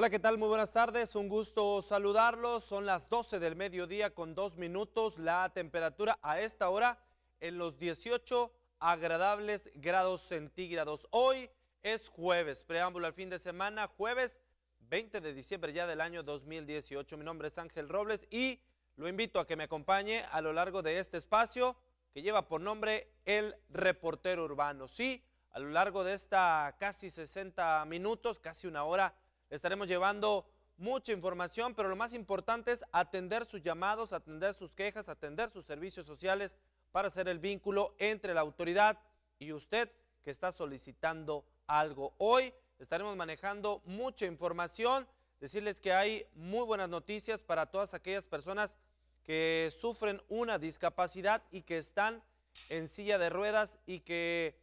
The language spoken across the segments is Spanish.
Hola, ¿qué tal? Muy buenas tardes, un gusto saludarlos. Son las 12 del mediodía con dos minutos. La temperatura a esta hora en los 18 agradables grados centígrados. Hoy es jueves, preámbulo al fin de semana, jueves 20 de diciembre ya del año 2018. Mi nombre es Ángel Robles y lo invito a que me acompañe a lo largo de este espacio que lleva por nombre El Reportero Urbano. Sí, a lo largo de esta casi 60 minutos, casi una hora estaremos llevando mucha información, pero lo más importante es atender sus llamados, atender sus quejas, atender sus servicios sociales para hacer el vínculo entre la autoridad y usted que está solicitando algo. Hoy estaremos manejando mucha información, decirles que hay muy buenas noticias para todas aquellas personas que sufren una discapacidad y que están en silla de ruedas y que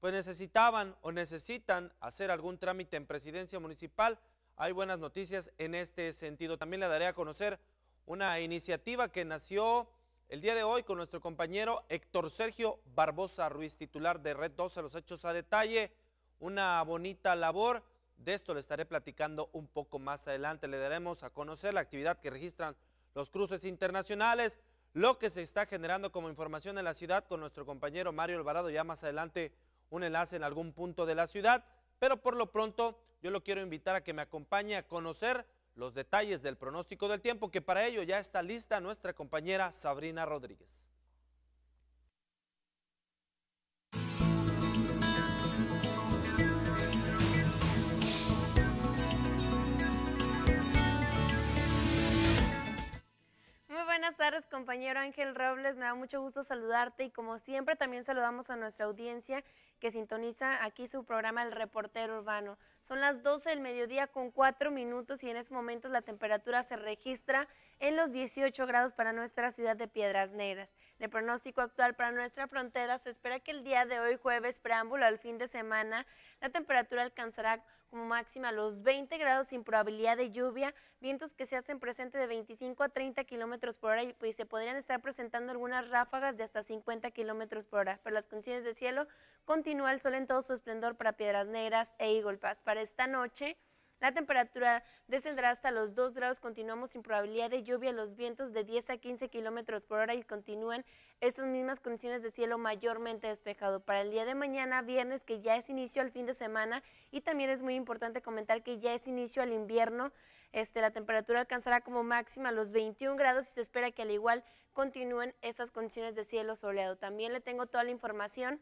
pues necesitaban o necesitan hacer algún trámite en presidencia municipal hay buenas noticias en este sentido. También le daré a conocer una iniciativa que nació el día de hoy con nuestro compañero Héctor Sergio Barbosa Ruiz, titular de Red 12, los hechos a detalle. Una bonita labor. De esto le estaré platicando un poco más adelante. Le daremos a conocer la actividad que registran los cruces internacionales, lo que se está generando como información en la ciudad con nuestro compañero Mario Alvarado. Ya más adelante un enlace en algún punto de la ciudad. Pero por lo pronto yo lo quiero invitar a que me acompañe a conocer los detalles del pronóstico del tiempo, que para ello ya está lista nuestra compañera Sabrina Rodríguez. Muy buenas tardes, compañero Ángel Robles. Me da mucho gusto saludarte y como siempre también saludamos a nuestra audiencia que sintoniza aquí su programa El Reportero Urbano. Son las 12 del mediodía con 4 minutos y en ese momento la temperatura se registra en los 18 grados para nuestra ciudad de Piedras Negras. El pronóstico actual para nuestra frontera se espera que el día de hoy, jueves preámbulo al fin de semana, la temperatura alcanzará como máxima los 20 grados sin probabilidad de lluvia, vientos que se hacen presentes de 25 a 30 kilómetros por hora y pues, se podrían estar presentando algunas ráfagas de hasta 50 kilómetros por hora, pero las condiciones de cielo continúan continúa el sol en todo su esplendor para Piedras Negras e Eagle Para esta noche, la temperatura descenderá hasta los 2 grados. Continuamos sin probabilidad de lluvia. Los vientos de 10 a 15 kilómetros por hora y continúan estas mismas condiciones de cielo mayormente despejado. Para el día de mañana, viernes, que ya es inicio al fin de semana, y también es muy importante comentar que ya es inicio al invierno. Este, la temperatura alcanzará como máxima los 21 grados y se espera que al igual continúen estas condiciones de cielo soleado. También le tengo toda la información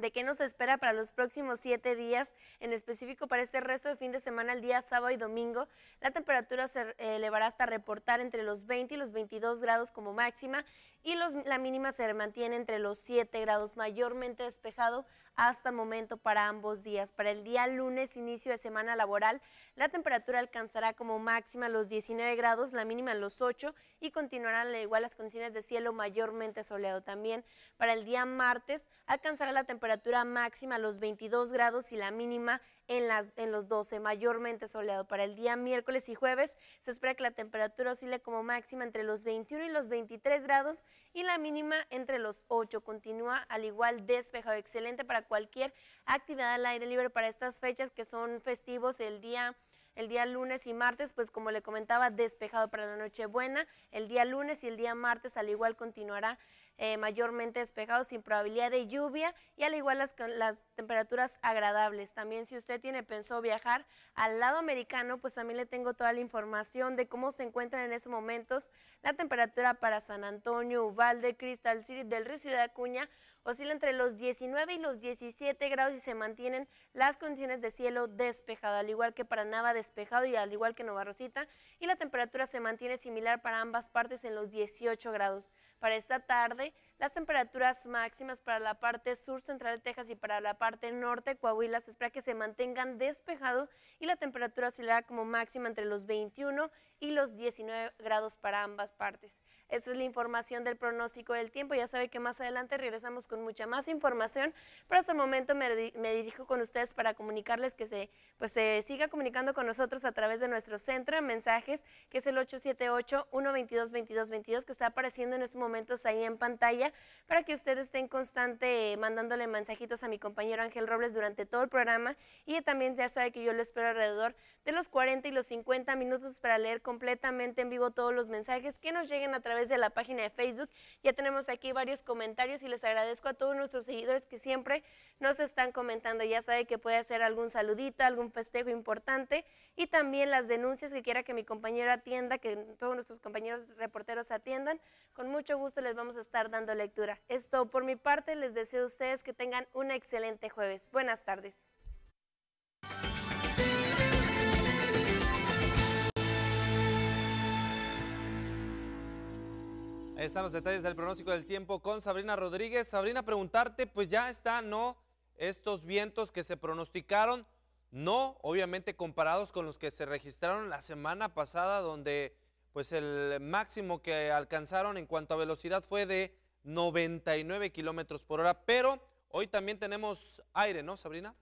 de qué nos espera para los próximos siete días, en específico para este resto de fin de semana, el día sábado y domingo. La temperatura se elevará hasta reportar entre los 20 y los 22 grados como máxima y la mínima se mantiene entre los 7 grados, mayormente despejado hasta el momento para ambos días. Para el día lunes, inicio de semana laboral, la temperatura alcanzará como máxima los 19 grados, la mínima los 8 y continuarán igual las condiciones de cielo mayormente soleado también. Para el día martes, alcanzará la temperatura máxima los 22 grados y la mínima en, las, en los 12, mayormente soleado. Para el día miércoles y jueves se espera que la temperatura oscile como máxima entre los 21 y los 23 grados y la mínima entre los 8. Continúa al igual despejado, excelente para cualquier actividad al aire libre para estas fechas que son festivos el día el día lunes y martes, pues como le comentaba, despejado para la Nochebuena, el día lunes y el día martes al igual continuará eh, mayormente despejado, sin probabilidad de lluvia y al igual las, temperaturas agradables. También si usted tiene pensado viajar al lado americano, pues también le tengo toda la información de cómo se encuentran en esos momentos la temperatura para San Antonio, Uvalde, Crystal City, del Río Ciudad Acuña, oscila entre los 19 y los 17 grados y se mantienen las condiciones de cielo despejado, al igual que para Nava despejado y al igual que Rosita y la temperatura se mantiene similar para ambas partes en los 18 grados para esta tarde. Las temperaturas máximas para la parte sur central de Texas y para la parte norte de Coahuila se espera que se mantengan despejado y la temperatura oscilará como máxima entre los 21 y y los 19 grados para ambas partes. Esta es la información del pronóstico del tiempo. Ya sabe que más adelante regresamos con mucha más información, pero hasta el momento me, dirijo con ustedes para comunicarles que se, pues, se siga comunicando con nosotros a través de nuestro centro de mensajes, que es el 878-122-2222, que está apareciendo en estos momentos ahí en pantalla, para que ustedes estén constante eh, mandándole mensajitos a mi compañero Ángel Robles durante todo el programa. Y también ya sabe que yo lo espero alrededor de los 40 y los 50 minutos para leer completamente en vivo todos los mensajes que nos lleguen a través de la página de Facebook. Ya tenemos aquí varios comentarios y les agradezco a todos nuestros seguidores que siempre nos están comentando. Ya sabe que puede hacer algún saludito, algún festejo importante y también las denuncias que quiera que mi compañero atienda, que todos nuestros compañeros reporteros atiendan. Con mucho gusto les vamos a estar dando lectura. Esto por mi parte, les deseo a ustedes que tengan un excelente jueves. Buenas tardes. Ahí están los detalles del pronóstico del tiempo con Sabrina Rodríguez. Sabrina, preguntarte, pues ya están, ¿no? Estos vientos que se pronosticaron, no, obviamente comparados con los que se registraron la semana pasada, donde pues el máximo que alcanzaron en cuanto a velocidad fue de 99 kilómetros por hora, pero hoy también tenemos aire, ¿no, Sabrina?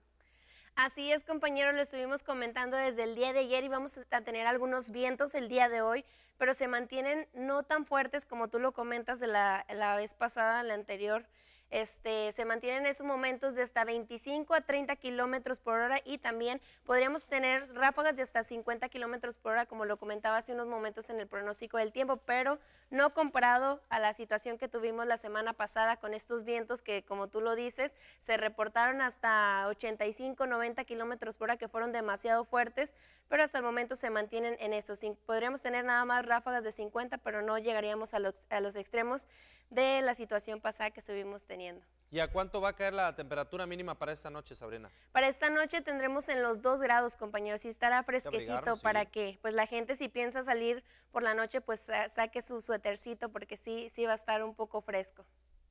Así es, compañero, lo estuvimos comentando desde el día de ayer y vamos a tener algunos vientos el día de hoy, pero se mantienen no tan fuertes como tú lo comentas de la, la vez pasada, la anterior este, se mantienen en esos momentos de hasta 25 a 30 kilómetros por hora y también podríamos tener ráfagas de hasta 50 kilómetros por hora, como lo comentaba hace unos momentos en el pronóstico del tiempo, pero no comparado a la situación que tuvimos la semana pasada con estos vientos que, como tú lo dices, se reportaron hasta 85, 90 kilómetros por hora que fueron demasiado fuertes, pero hasta el momento se mantienen en esos. Podríamos tener nada más ráfagas de 50, pero no llegaríamos a los, a los extremos de la situación pasada que tuvimos teniendo. ¿Y a cuánto va a caer la temperatura mínima para esta noche, Sabrina? Para esta noche tendremos en los 2 grados, compañeros, y estará fresquecito para que pues la gente si piensa salir por la noche, pues saque su suetercito porque sí, sí va a estar un poco fresco.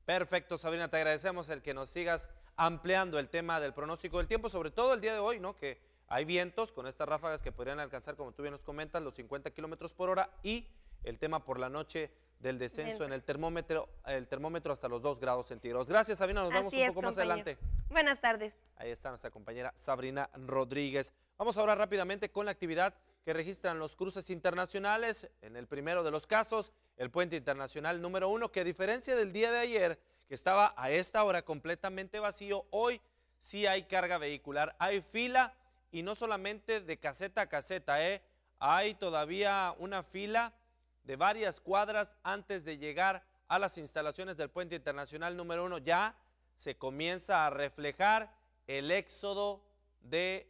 Perfecto, Sabrina, te agradecemos el que nos sigas ampliando el tema del pronóstico del tiempo, sobre todo el día de hoy, ¿no? Que hay vientos con estas ráfagas que podrían alcanzar, como tú bien nos comentas, los 50 kilómetros por hora y el tema por la noche del descenso en el termómetro, el termómetro hasta los 2 grados centígrados. Gracias, Sabina, nos vamos vemos un poco más adelante. Buenas tardes. Ahí está nuestra compañera Sabrina Rodríguez. Vamos ahora rápidamente con la actividad que registran los cruces internacionales. En el primero de los casos, el puente internacional número uno, que a diferencia del día de ayer, que estaba a esta hora completamente vacío, hoy sí hay carga vehicular, hay fila y no solamente de caseta a caseta, ¿eh? hay todavía una fila de varias cuadras antes de llegar a las instalaciones del puente internacional número uno ya se comienza a reflejar el éxodo de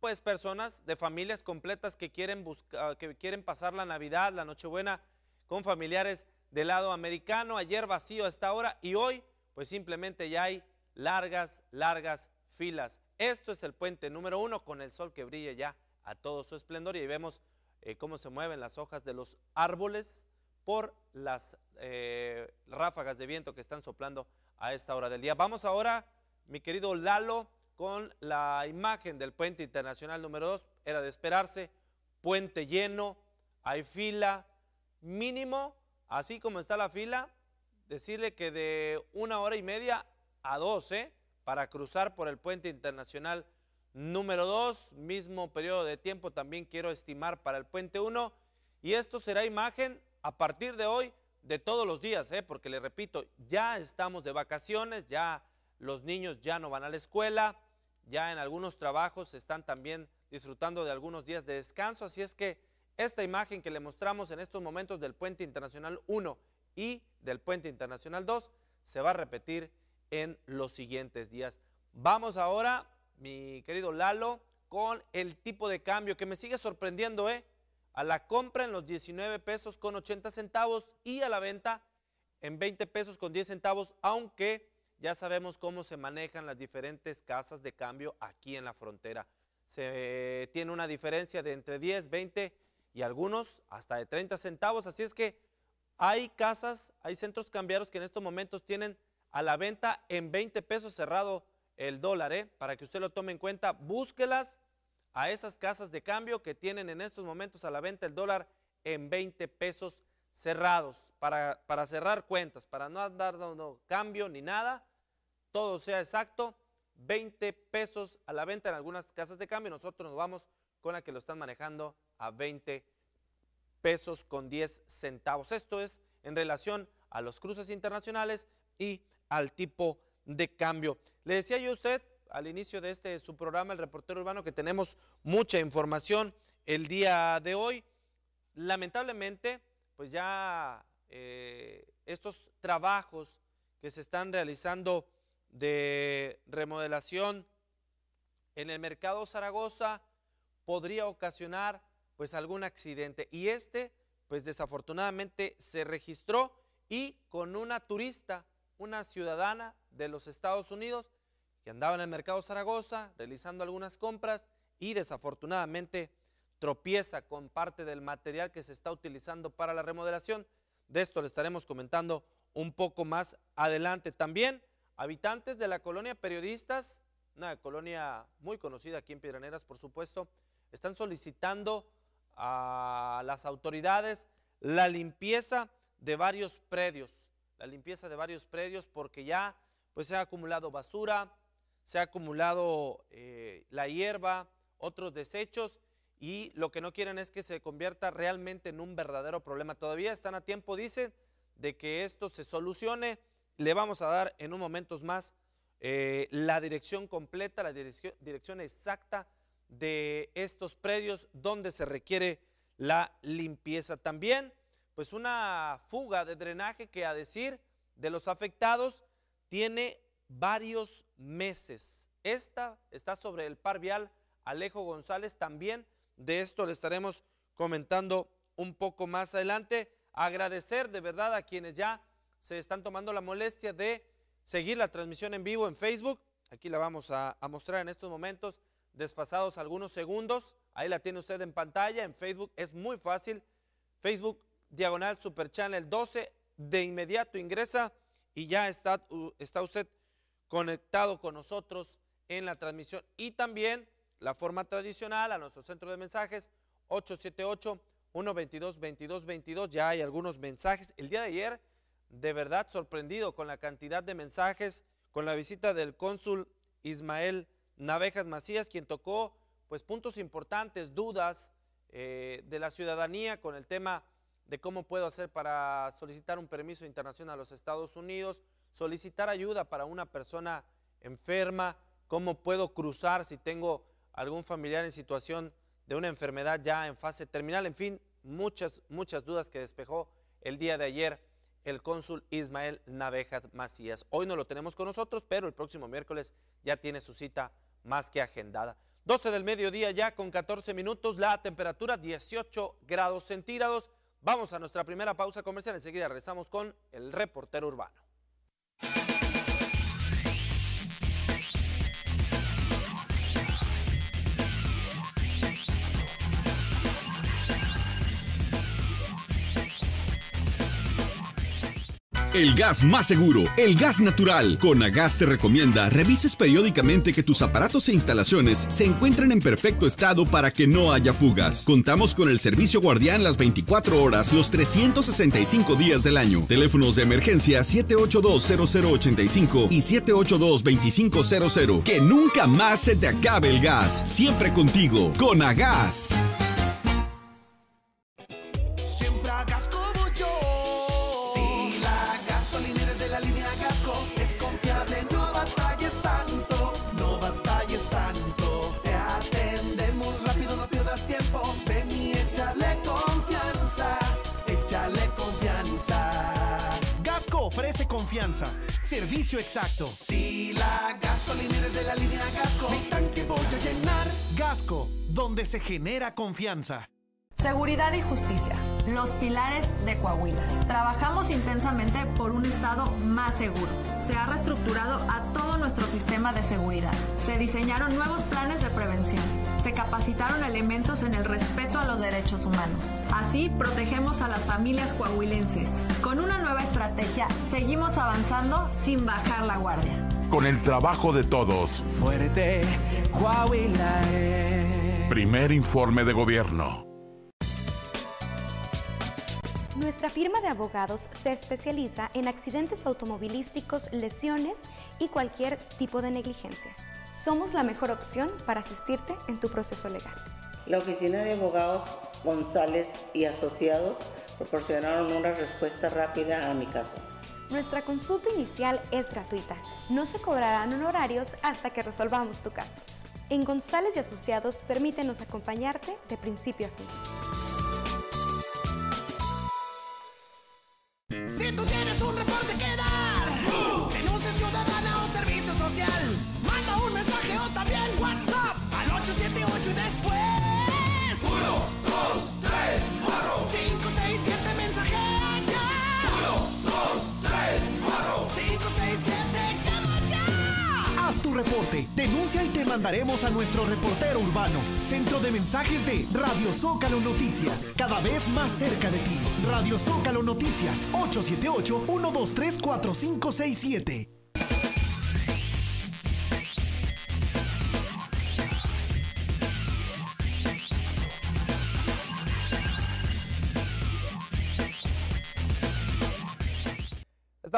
pues personas, de familias completas que quieren, buscar, que quieren pasar la Navidad, la Nochebuena con familiares del lado americano, ayer vacío a esta hora y hoy pues simplemente ya hay largas, largas filas. Esto es el puente número uno con el sol que brille ya a todo su esplendor y ahí vemos eh, cómo se mueven las hojas de los árboles por las eh, ráfagas de viento que están soplando a esta hora del día. Vamos ahora, mi querido Lalo, con la imagen del puente internacional número 2. Era de esperarse, puente lleno, hay fila mínimo, así como está la fila, decirle que de una hora y media a dos, ¿eh? para cruzar por el puente internacional Número 2, mismo periodo de tiempo también quiero estimar para el puente 1. Y esto será imagen a partir de hoy de todos los días, ¿eh? porque le repito, ya estamos de vacaciones, ya los niños ya no van a la escuela, ya en algunos trabajos están también disfrutando de algunos días de descanso. Así es que esta imagen que le mostramos en estos momentos del puente internacional 1 y del puente internacional 2 se va a repetir en los siguientes días. Vamos ahora mi querido Lalo, con el tipo de cambio que me sigue sorprendiendo, ¿eh? A la compra en los 19 pesos con 80 centavos y a la venta en 20 pesos con 10 centavos, aunque ya sabemos cómo se manejan las diferentes casas de cambio aquí en la frontera. Se eh, tiene una diferencia de entre 10, 20 y algunos hasta de 30 centavos, así es que hay casas, hay centros cambiarios que en estos momentos tienen a la venta en 20 pesos cerrado el dólar, ¿eh? para que usted lo tome en cuenta, búsquelas a esas casas de cambio que tienen en estos momentos a la venta el dólar en 20 pesos cerrados, para, para cerrar cuentas, para no andar cambio ni nada, todo sea exacto, 20 pesos a la venta en algunas casas de cambio, nosotros nos vamos con la que lo están manejando a 20 pesos con 10 centavos. Esto es en relación a los cruces internacionales y al tipo de de cambio. Le decía yo a usted al inicio de este su programa, el reportero urbano, que tenemos mucha información el día de hoy. Lamentablemente, pues ya eh, estos trabajos que se están realizando de remodelación en el mercado Zaragoza podría ocasionar pues algún accidente y este pues desafortunadamente se registró y con una turista una ciudadana de los Estados Unidos que andaba en el mercado Zaragoza realizando algunas compras y desafortunadamente tropieza con parte del material que se está utilizando para la remodelación. De esto le estaremos comentando un poco más adelante. También habitantes de la colonia Periodistas, una colonia muy conocida aquí en Piedraneras, por supuesto, están solicitando a las autoridades la limpieza de varios predios la limpieza de varios predios porque ya pues se ha acumulado basura, se ha acumulado eh, la hierba, otros desechos y lo que no quieren es que se convierta realmente en un verdadero problema. Todavía están a tiempo, dicen, de que esto se solucione. Le vamos a dar en un momentos más eh, la dirección completa, la dirección, dirección exacta de estos predios donde se requiere la limpieza. También pues una fuga de drenaje que a decir de los afectados tiene varios meses. Esta está sobre el par vial Alejo González también. De esto le estaremos comentando un poco más adelante. Agradecer de verdad a quienes ya se están tomando la molestia de seguir la transmisión en vivo en Facebook. Aquí la vamos a, mostrar en estos momentos, desfasados algunos segundos. Ahí la tiene usted en pantalla, en Facebook. Es muy fácil. Facebook diagonal Super Channel 12. De inmediato ingresa y ya está, está usted conectado con nosotros en la transmisión. Y también la forma tradicional a nuestro centro de mensajes 878-122-2222. Ya hay algunos mensajes. El día de ayer, de verdad sorprendido con la cantidad de mensajes, con la visita del cónsul Ismael Navejas Macías, quien tocó pues puntos importantes, dudas eh, de la ciudadanía con el tema de cómo puedo hacer para solicitar un permiso internacional a los Estados Unidos, solicitar ayuda para una persona enferma, cómo puedo cruzar si tengo algún familiar en situación de una enfermedad ya en fase terminal, en fin, muchas, muchas dudas que despejó el día de ayer el cónsul Ismael Navejas Macías. Hoy no lo tenemos con nosotros, pero el próximo miércoles ya tiene su cita más que agendada. 12 del mediodía ya con 14 minutos, la temperatura 18 grados centígrados. Vamos a nuestra primera pausa comercial. Enseguida rezamos con el reportero urbano. El gas más seguro, el gas natural. Con Conagas te recomienda revises periódicamente que tus aparatos e instalaciones se encuentren en perfecto estado para que no haya fugas. Contamos con el servicio guardián las 24 horas, los 365 días del año. Teléfonos de emergencia 782-0085 y 782-2500. Que nunca más se te acabe el gas. Siempre contigo, con Conagas. Servicio exacto. Si la gasolinera es de la línea Gasco, mi tanque voy a llenar. Gasco, donde se genera confianza. Seguridad y justicia, los pilares de Coahuila. Trabajamos intensamente por un Estado más seguro. Se ha reestructurado a todo nuestro sistema de seguridad. Se diseñaron nuevos planes de prevención se capacitaron elementos en el respeto a los derechos humanos. Así protegemos a las familias coahuilenses. Con una nueva estrategia, seguimos avanzando sin bajar la guardia. Con el trabajo de todos. Fuerte, Coahuila. Primer informe de gobierno. Nuestra firma de abogados se especializa en accidentes automovilísticos, lesiones y cualquier tipo de negligencia somos la mejor opción para asistirte en tu proceso legal. La Oficina de Abogados González y Asociados proporcionaron una respuesta rápida a mi caso. Nuestra consulta inicial es gratuita. No se cobrarán honorarios hasta que resolvamos tu caso. En González y Asociados permítenos acompañarte de principio a fin. mandaremos a nuestro reportero urbano, centro de mensajes de Radio Zócalo Noticias, cada vez más cerca de ti. Radio Zócalo Noticias, 878 123 4567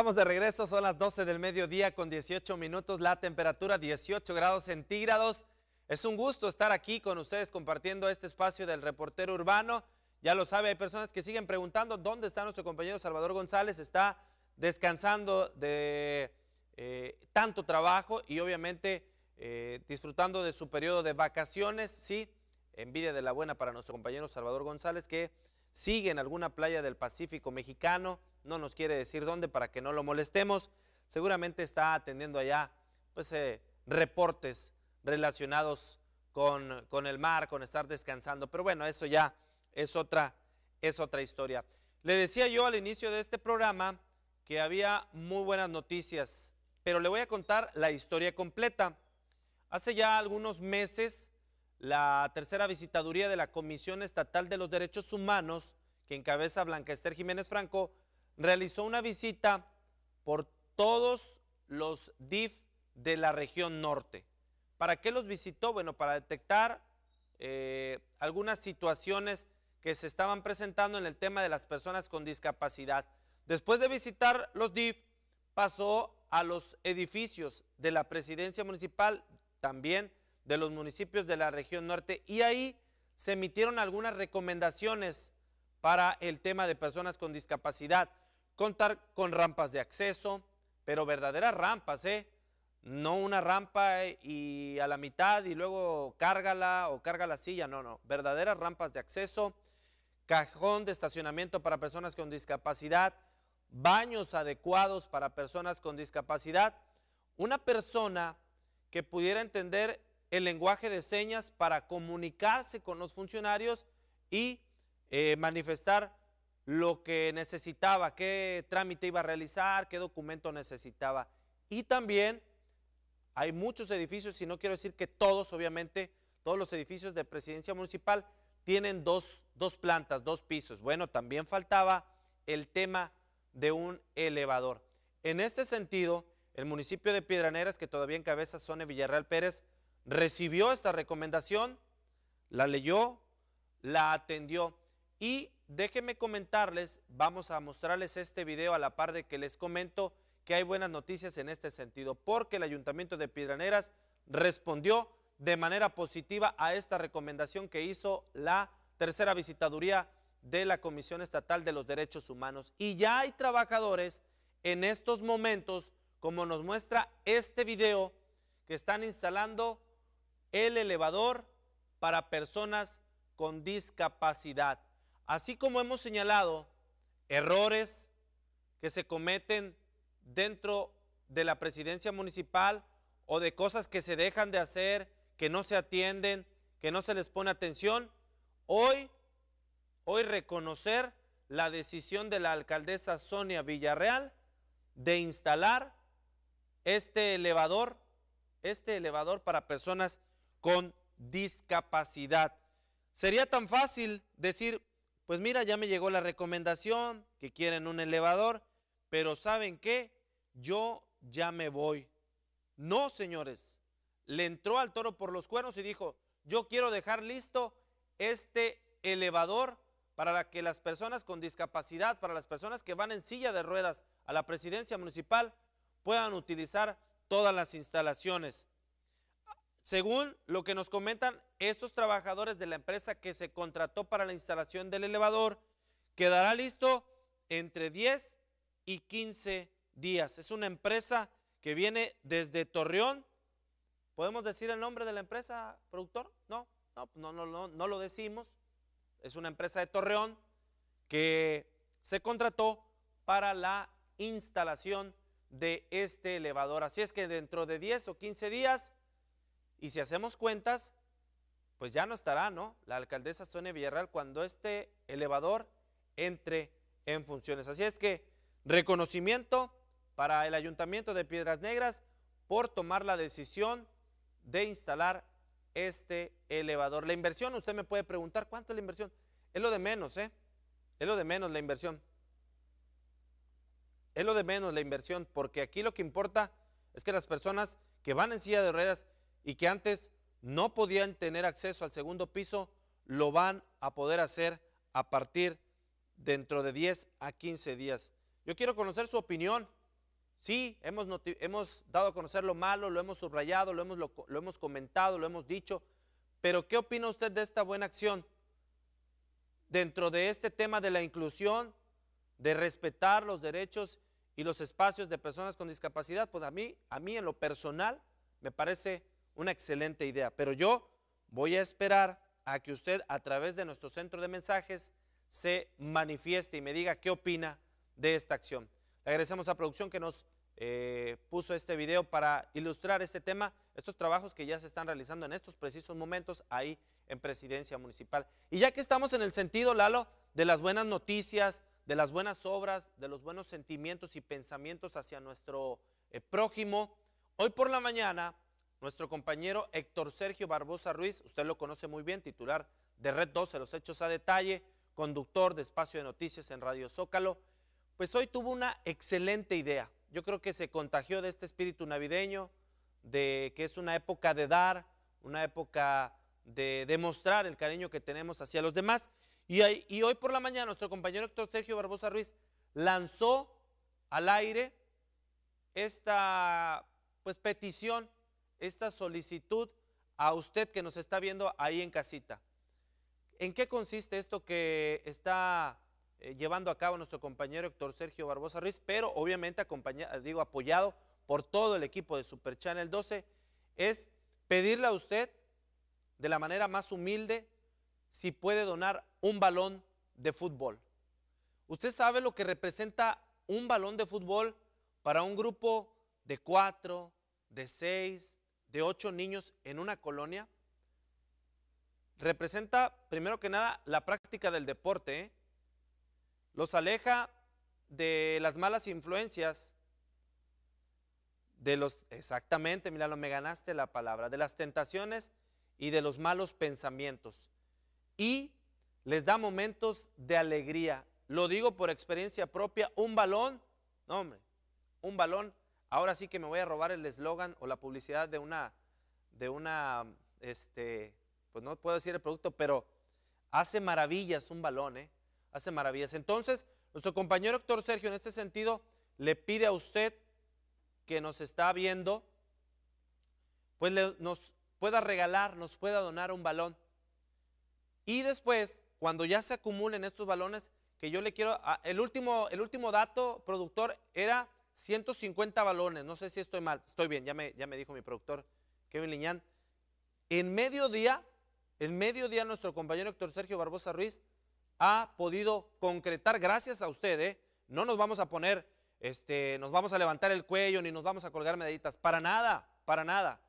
Estamos de regreso, son las 12 del mediodía con 18 minutos, la temperatura 18 grados centígrados. Es un gusto estar aquí con ustedes compartiendo este espacio del reportero urbano. Ya lo sabe, hay personas que siguen preguntando dónde está nuestro compañero Salvador González. Está descansando de eh, tanto trabajo y obviamente eh, disfrutando de su periodo de vacaciones. Sí, envidia de la buena para nuestro compañero Salvador González que sigue en alguna playa del Pacífico mexicano no nos quiere decir dónde para que no lo molestemos. Seguramente está atendiendo allá pues, eh, reportes relacionados con, el mar, con estar descansando. Pero bueno, eso ya es otra, es otra historia. Le decía yo al inicio de este programa que había muy buenas noticias, pero le voy a contar la historia completa. Hace ya algunos meses, la tercera visitaduría de la Comisión Estatal de los Derechos Humanos, que encabeza Blanca Esther Jiménez Franco, realizó una visita por todos los DIF de la región norte. ¿Para qué los visitó? Bueno, para detectar eh, algunas situaciones que se estaban presentando en el tema de las personas con discapacidad. Después de visitar los DIF, pasó a los edificios de la presidencia municipal, también de los municipios de la región norte, y ahí se emitieron algunas recomendaciones para el tema de personas con discapacidad contar con rampas de acceso, pero verdaderas rampas, ¿eh? No una rampa eh, y a la mitad y luego cárgala o carga la silla, no, no, verdaderas rampas de acceso, cajón de estacionamiento para personas con discapacidad, baños adecuados para personas con discapacidad, una persona que pudiera entender el lenguaje de señas para comunicarse con los funcionarios y eh, manifestar lo que necesitaba, qué trámite iba a realizar, qué documento necesitaba. Y también hay muchos edificios, y no quiero decir que todos, obviamente, todos los edificios de presidencia municipal tienen dos, plantas, dos pisos. Bueno, también faltaba el tema de un elevador. En este sentido, el municipio de Piedraneras, que todavía en encabeza Sone Villarreal Pérez, recibió esta recomendación, la leyó, la atendió y déjenme comentarles, vamos a mostrarles este video a la par de que les comento que hay buenas noticias en este sentido, porque el Ayuntamiento de Piedraneras respondió de manera positiva a esta recomendación que hizo la tercera visitaduría de la Comisión Estatal de los Derechos Humanos. Y ya hay trabajadores en estos momentos, como nos muestra este video, que están instalando el elevador para personas con discapacidad. Así como hemos señalado errores que se cometen dentro de la presidencia municipal o de cosas que se dejan de hacer, que no se atienden, que no se les pone atención, hoy, hoy reconocer la decisión de la alcaldesa Sonia Villarreal de instalar este elevador, este elevador para personas con discapacidad. Sería tan fácil decir, pues mira, ya me llegó la recomendación que quieren un elevador, pero ¿saben qué? Yo ya me voy. No, señores. Le entró al toro por los cuernos y dijo, yo quiero dejar listo este elevador para que las personas con discapacidad, para las personas que van en silla de ruedas a la presidencia municipal, puedan utilizar todas las instalaciones. Según lo que nos comentan estos trabajadores de la empresa que se contrató para la instalación del elevador, quedará listo entre 10 y 15 días. Es una empresa que viene desde Torreón. ¿Podemos decir el nombre de la empresa, productor? No, no, no, no, no, lo decimos. Es una empresa de Torreón que se contrató para la instalación de este elevador. Así es que dentro de 10 o 15 días y si hacemos cuentas, pues ya no estará, ¿no? La alcaldesa Sonia Villarreal cuando este elevador entre en funciones. Así es que reconocimiento para el Ayuntamiento de Piedras Negras por tomar la decisión de instalar este elevador. La inversión, usted me puede preguntar, ¿cuánto es la inversión? Es lo de menos, ¿eh? Es lo de menos la inversión. Es lo de menos la inversión, porque aquí lo que importa es que las personas que van en silla de ruedas y que antes no podían tener acceso al segundo piso, lo van a poder hacer a partir dentro de 10 a 15 días. Yo quiero conocer su opinión. Sí, hemos, hemos dado a conocer lo malo, lo hemos subrayado, lo hemos, lo hemos comentado, lo hemos dicho, pero ¿qué opina usted de esta buena acción? Dentro de este tema de la inclusión, de respetar los derechos y los espacios de personas con discapacidad, pues a mí, a mí en lo personal me parece una excelente idea, pero yo voy a esperar a que usted a través de nuestro centro de mensajes se manifieste y me diga qué opina de esta acción. Le agradecemos a producción que nos eh, puso este video para ilustrar este tema, estos trabajos que ya se están realizando en estos precisos momentos ahí en Presidencia Municipal. Y ya que estamos en el sentido, Lalo, de las buenas noticias, de las buenas obras, de los buenos sentimientos y pensamientos hacia nuestro eh, prójimo, hoy por la mañana nuestro compañero Héctor Sergio Barbosa Ruiz, usted lo conoce muy bien, titular de Red 12, los hechos a detalle, conductor de Espacio de Noticias en Radio Zócalo, pues hoy tuvo una excelente idea. Yo creo que se contagió de este espíritu navideño, de que es una época de dar, una época de demostrar el cariño que tenemos hacia los demás. Y, hoy por la mañana nuestro compañero Héctor Sergio Barbosa Ruiz lanzó al aire esta pues petición esta solicitud a usted que nos está viendo ahí en casita. ¿En qué consiste esto que está eh, llevando a cabo nuestro compañero Héctor Sergio Barbosa Ruiz, pero obviamente digo, apoyado por todo el equipo de Super Channel 12? Es pedirle a usted, de la manera más humilde, si puede donar un balón de fútbol. Usted sabe lo que representa un balón de fútbol para un grupo de cuatro, de seis, de ocho niños en una colonia representa, primero que nada, la práctica del deporte. ¿eh? Los aleja de las malas influencias, de los, exactamente, Milano, me ganaste la palabra, de las tentaciones y de los malos pensamientos. Y les da momentos de alegría. Lo digo por experiencia propia, un balón, no hombre, un balón Ahora sí que me voy a robar el eslogan o la publicidad de una, de una, este, pues no puedo decir el producto, pero hace maravillas un balón, ¿eh? Hace maravillas. Entonces, nuestro compañero doctor Sergio, en este sentido, le pide a usted que nos está viendo, pues nos pueda regalar, nos pueda donar un balón. Y después, cuando ya se acumulen estos balones, que yo le quiero, ah, el último, el último dato, productor, era 150 balones, no sé si estoy mal, estoy bien, ya me, ya me dijo mi productor Kevin Liñán. En mediodía, en mediodía nuestro compañero Héctor Sergio Barbosa Ruiz ha podido concretar, gracias a usted, ¿eh? no nos vamos a poner, este, nos vamos a levantar el cuello ni nos vamos a colgar medallitas, para nada, para nada.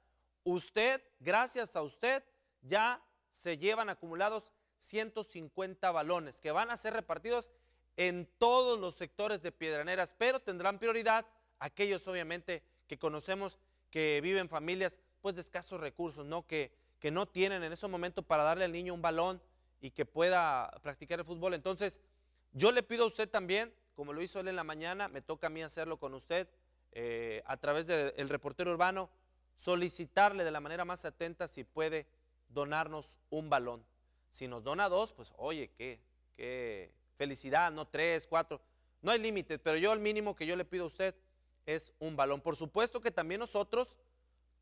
Usted, gracias a usted, ya se llevan acumulados 150 balones que van a ser repartidos en todos los sectores de Piedraneras, pero tendrán prioridad aquellos obviamente que conocemos que viven familias pues de escasos recursos, ¿no? Que, que no tienen en ese momento para darle al niño un balón y que pueda practicar el fútbol. Entonces, yo le pido a usted también, como lo hizo él en la mañana, me toca a mí hacerlo con usted eh, a través del reportero urbano, solicitarle de la manera más atenta si puede donarnos un balón. Si nos dona dos, pues oye, qué, qué, felicidad, no tres, cuatro. No hay límites, pero yo el mínimo que yo le pido a usted es un balón. Por supuesto que también nosotros,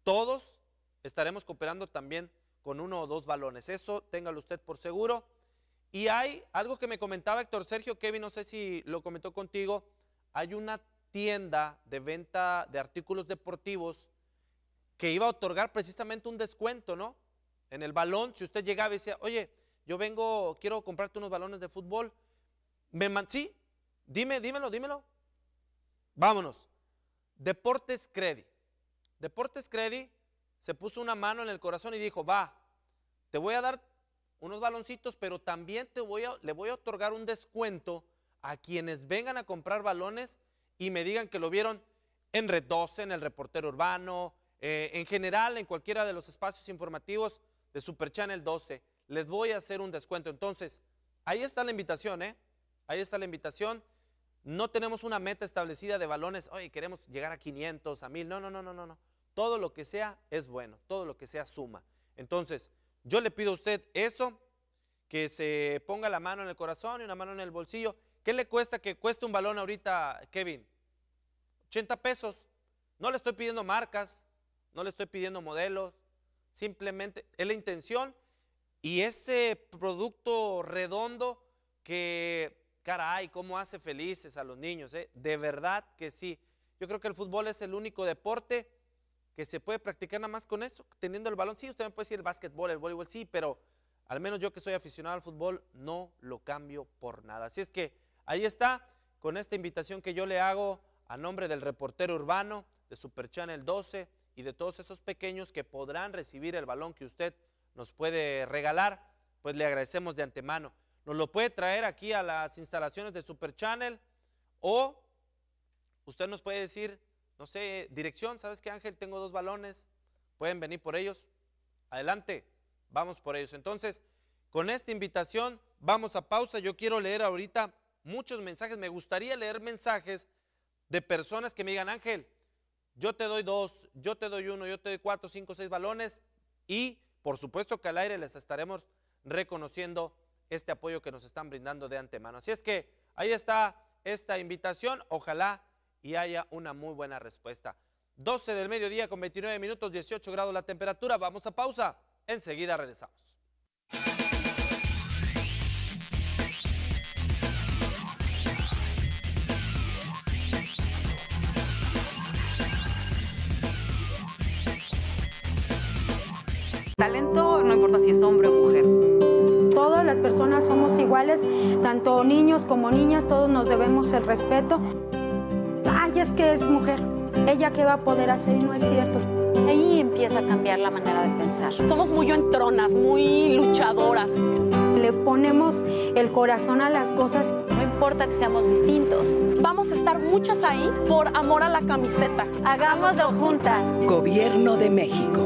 todos, estaremos cooperando también con uno o dos balones. Eso téngalo usted por seguro. Y hay algo que me comentaba Héctor Sergio Kevin, no sé si lo comentó contigo, hay una tienda de venta de artículos deportivos que iba a otorgar precisamente un descuento, ¿no? En el balón, si usted llegaba y decía, oye, yo vengo, quiero comprarte unos balones de fútbol, sí, dime, dímelo, dímelo. Vámonos. Deportes Credit, Deportes Credit se puso una mano en el corazón y dijo, va, te voy a dar unos baloncitos, pero también te voy a, le voy a otorgar un descuento a quienes vengan a comprar balones y me digan que lo vieron en Red 12, en el reportero urbano, eh, en general, en cualquiera de los espacios informativos de Super Channel 12. Les voy a hacer un descuento. Entonces, ahí está la invitación, ¿eh? Ahí está la invitación. No tenemos una meta establecida de balones, oye, queremos llegar a 500, a 1000. No, no, no, no, no, Todo lo que sea es bueno, todo lo que sea suma. Entonces, yo le pido a usted eso, que se ponga la mano en el corazón y una mano en el bolsillo. ¿Qué le cuesta que cueste un balón ahorita, Kevin? 80 pesos. No le estoy pidiendo marcas, no le estoy pidiendo modelos, simplemente es la intención y ese producto redondo que caray, cómo hace felices a los niños, eh? de verdad que sí. Yo creo que el fútbol es el único deporte que se puede practicar nada más con eso, teniendo el balón. Sí, usted me puede decir el básquetbol, el voleibol, sí, pero al menos yo que soy aficionado al fútbol no lo cambio por nada. Así es que ahí está, con esta invitación que yo le hago a nombre del reportero urbano de Super Channel 12 y de todos esos pequeños que podrán recibir el balón que usted nos puede regalar, pues le agradecemos de antemano nos lo puede traer aquí a las instalaciones de Super Channel o usted nos puede decir, no sé, dirección, ¿sabes qué Ángel? Tengo dos balones, pueden venir por ellos. Adelante, vamos por ellos. Entonces, con esta invitación vamos a pausa. Yo quiero leer ahorita muchos mensajes. Me gustaría leer mensajes de personas que me digan, Ángel, yo te doy dos, yo te doy uno, yo te doy cuatro, cinco, seis balones y por supuesto que al aire les estaremos reconociendo este apoyo que nos están brindando de antemano. Así es que ahí está esta invitación. Ojalá y haya una muy buena respuesta. 12 del mediodía con 29 minutos, 18 grados la temperatura. Vamos a pausa. Enseguida regresamos. Talento no importa si es hombre o mujer todas las personas somos iguales, tanto niños como niñas, todos nos debemos el respeto. Ay, es que es mujer, ella qué va a poder hacer no es cierto. Ahí empieza a cambiar la manera de pensar. Somos muy entronas, muy luchadoras. Le ponemos el corazón a las cosas. No importa que seamos distintos. Vamos a estar muchas ahí por amor a la camiseta. Hagámoslo juntas. Gobierno de México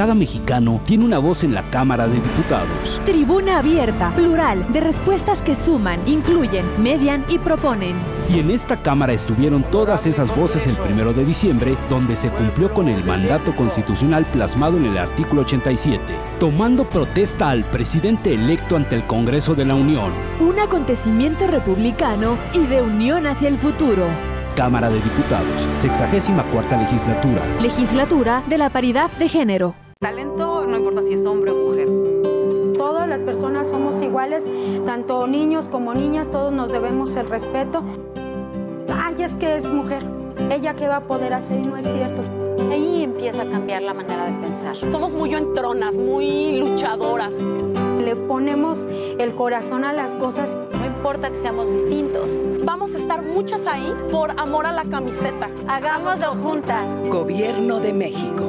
cada mexicano tiene una voz en la Cámara de Diputados. Tribuna abierta, plural, de respuestas que suman, incluyen, median y proponen. Y en esta Cámara estuvieron todas esas voces el primero de diciembre, donde se cumplió con el mandato constitucional plasmado en el artículo 87, tomando protesta al presidente electo ante el Congreso de la Unión. Un acontecimiento republicano y de unión hacia el futuro. Cámara de Diputados, 64 cuarta legislatura. Legislatura de la paridad de género. Talento no importa si es hombre o mujer. Todas las personas somos iguales, tanto niños como niñas, todos nos debemos el respeto. Ay, es que es mujer, ella qué va a poder hacer no es cierto. Ahí empieza a cambiar la manera de pensar. Somos muy entronas, muy luchadoras. Le ponemos el corazón a las cosas. No importa que seamos distintos. Vamos a estar muchas ahí por amor a la camiseta. Hagámoslo juntas. Gobierno de México.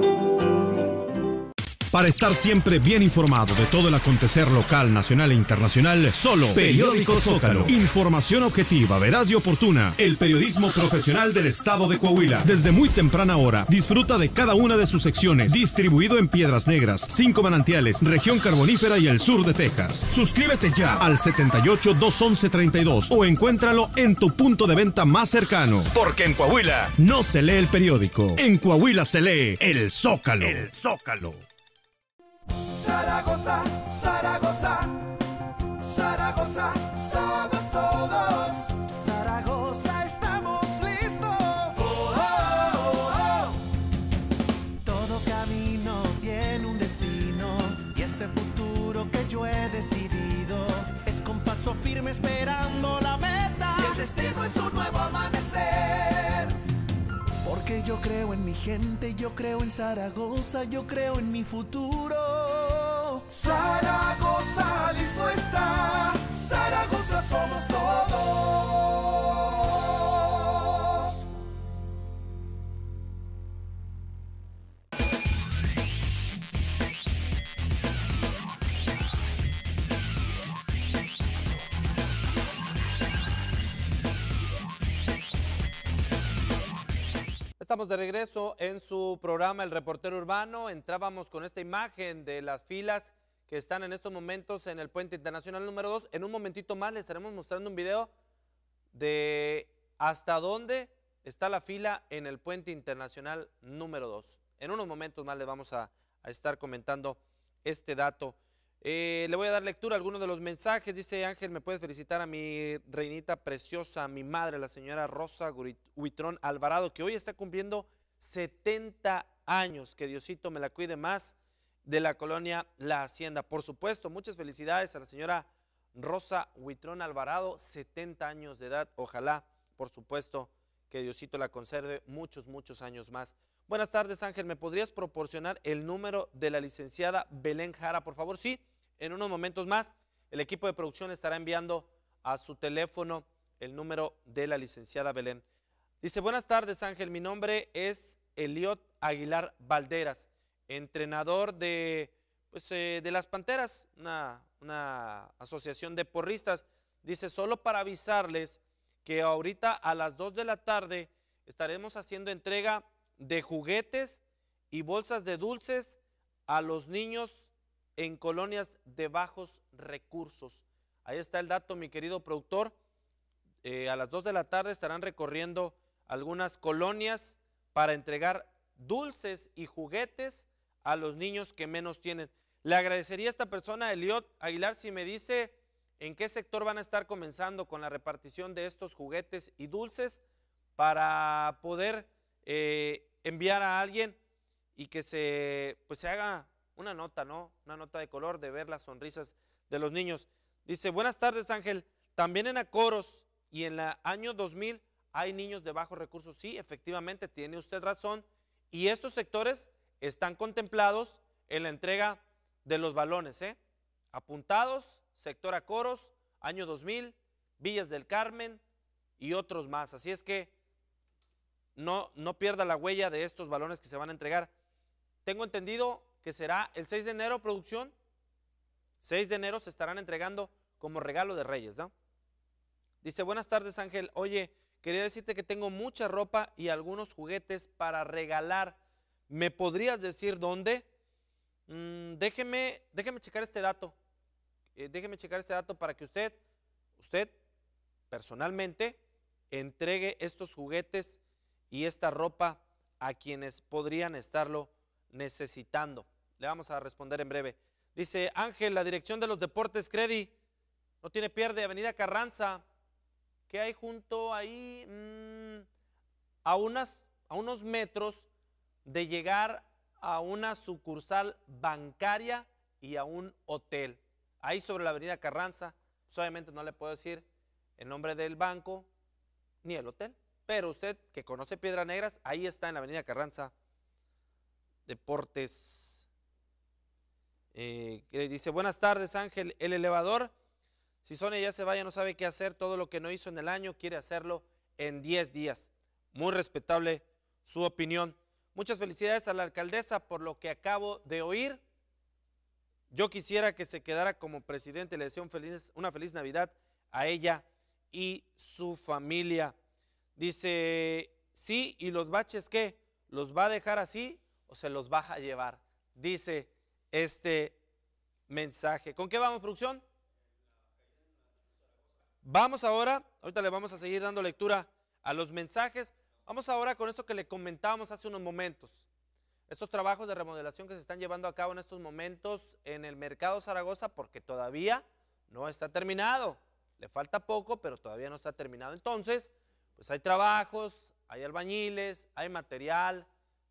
Para estar siempre bien informado de todo el acontecer local, nacional e internacional, solo Periódico Zócalo. Información objetiva, veraz y oportuna. El periodismo profesional del estado de Coahuila. Desde muy temprana hora, disfruta de cada una de sus secciones, distribuido en Piedras Negras, Cinco Manantiales, Región Carbonífera y el sur de Texas. Suscríbete ya al 78 211 32 o encuéntralo en tu punto de venta más cercano. Porque en Coahuila no se lee el periódico. En Coahuila se lee el Zócalo. El Zócalo. Zaragoza, Zaragoza, Zaragoza, somos todos. Zaragoza, estamos listos. Oh, oh, oh. Todo camino tiene un destino y este futuro que yo he decidido es con paso firme esperando la meta. el destino es un mi gente, yo creo en Zaragoza, yo creo en mi futuro. Zaragoza, listo está, Zaragoza somos todos. Estamos de regreso en su programa El Reportero Urbano. Entrábamos con esta imagen de las filas que están en estos momentos en el Puente Internacional número 2. En un momentito más les estaremos mostrando un video de hasta dónde está la fila en el Puente Internacional número 2. En unos momentos más les vamos a, a estar comentando este dato. Eh, le voy a dar lectura a algunos de los mensajes. Dice Ángel, me puedes felicitar a mi reinita preciosa, a mi madre, la señora Rosa Huitrón Alvarado, que hoy está cumpliendo 70 años. Que Diosito me la cuide más de la colonia La Hacienda. Por supuesto, muchas felicidades a la señora Rosa Huitrón Alvarado, 70 años de edad. Ojalá, por supuesto, que Diosito la conserve muchos, muchos años más. Buenas tardes, Ángel. ¿Me podrías proporcionar el número de la licenciada Belén Jara, por favor? Sí, en unos momentos más, el equipo de producción estará enviando a su teléfono el número de la licenciada Belén. Dice, buenas tardes Ángel, mi nombre es Eliot Aguilar Valderas, entrenador de, pues, eh, de las Panteras, una, una asociación de porristas. Dice, solo para avisarles que ahorita a las 2 de la tarde estaremos haciendo entrega de juguetes y bolsas de dulces a los niños en colonias de bajos recursos. Ahí está el dato, mi querido productor. Eh, a las 2 de la tarde estarán recorriendo algunas colonias para entregar dulces y juguetes a los niños que menos tienen. Le agradecería a esta persona, Eliot Aguilar, si me dice en qué sector van a estar comenzando con la repartición de estos juguetes y dulces para poder eh, enviar a alguien y que se, pues, se haga una nota, ¿no? Una nota de color de ver las sonrisas de los niños. Dice, buenas tardes Ángel, también en Acoros y en el año 2000 hay niños de bajos recursos. Sí, efectivamente, tiene usted razón. Y estos sectores están contemplados en la entrega de los balones, ¿eh? Apuntados, sector Acoros, año 2000, Villas del Carmen y otros más. Así es que no, no pierda la huella de estos balones que se van a entregar. Tengo entendido que será el 6 de enero, producción. 6 de enero se estarán entregando como regalo de Reyes, ¿no? Dice, buenas tardes Ángel, oye, quería decirte que tengo mucha ropa y algunos juguetes para regalar. ¿Me podrías decir dónde? Mm, déjeme, déjeme checar este dato. Eh, déjeme checar este dato para que usted, usted personalmente, entregue estos juguetes y esta ropa a quienes podrían estarlo necesitando. Le vamos a responder en breve. Dice Ángel, la dirección de los deportes, Credi, no tiene pierde, Avenida Carranza. ¿Qué hay junto ahí? Mm, a, unos metros de llegar a una sucursal bancaria y a un hotel. Ahí sobre la avenida Carranza, pues, obviamente no le puedo decir el nombre del banco ni el hotel, pero usted que conoce Piedra Negras, ahí está en la avenida Carranza, Deportes eh, dice, buenas tardes Ángel, el elevador, si Sonia ya se vaya, no sabe qué hacer, todo lo que no hizo en el año, quiere hacerlo en 10 días. Muy respetable su opinión. Muchas felicidades a la alcaldesa por lo que acabo de oír. Yo quisiera que se quedara como presidente. Le deseo una feliz Navidad a ella y su familia. Dice, sí, ¿y los baches qué? ¿Los va a dejar así o se los va a llevar? Dice este mensaje. ¿Con qué vamos, producción? Vamos ahora, ahorita le vamos a seguir dando lectura a los mensajes. Vamos ahora con esto que le comentábamos hace unos momentos. Estos trabajos de remodelación que se están llevando a cabo en estos momentos en el mercado Zaragoza, porque todavía no está terminado. Le falta poco, pero todavía no está terminado. Entonces, pues hay trabajos, hay albañiles, hay material